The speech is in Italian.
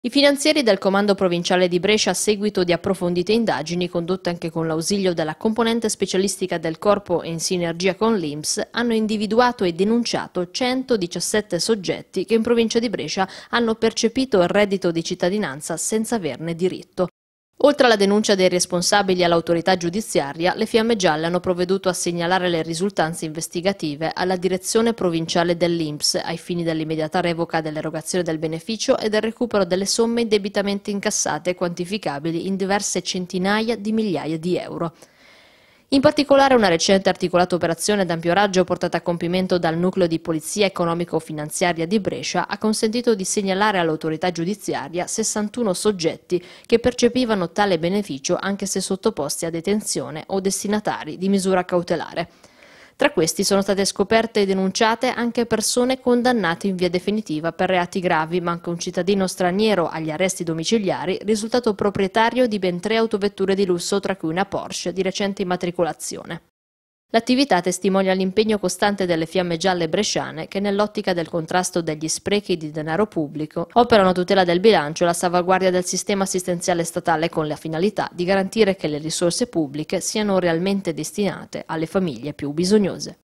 I finanzieri del Comando Provinciale di Brescia, a seguito di approfondite indagini condotte anche con l'ausilio della componente specialistica del corpo e in sinergia con l'IMS, hanno individuato e denunciato 117 soggetti che in provincia di Brescia hanno percepito il reddito di cittadinanza senza averne diritto. Oltre alla denuncia dei responsabili all'autorità giudiziaria, le Fiamme Gialle hanno provveduto a segnalare le risultanze investigative alla direzione provinciale dell'INPS ai fini dell'immediata revoca dell'erogazione del beneficio e del recupero delle somme indebitamente incassate quantificabili in diverse centinaia di migliaia di euro. In particolare una recente articolata operazione ad ampio raggio portata a compimento dal nucleo di polizia economico-finanziaria di Brescia ha consentito di segnalare all'autorità giudiziaria 61 soggetti che percepivano tale beneficio anche se sottoposti a detenzione o destinatari di misura cautelare. Tra questi sono state scoperte e denunciate anche persone condannate in via definitiva per reati gravi, ma anche un cittadino straniero agli arresti domiciliari risultato proprietario di ben tre autovetture di lusso, tra cui una Porsche di recente immatricolazione. L'attività testimonia l'impegno costante delle fiamme gialle bresciane che nell'ottica del contrasto degli sprechi di denaro pubblico operano a tutela del bilancio e la salvaguardia del sistema assistenziale statale con la finalità di garantire che le risorse pubbliche siano realmente destinate alle famiglie più bisognose.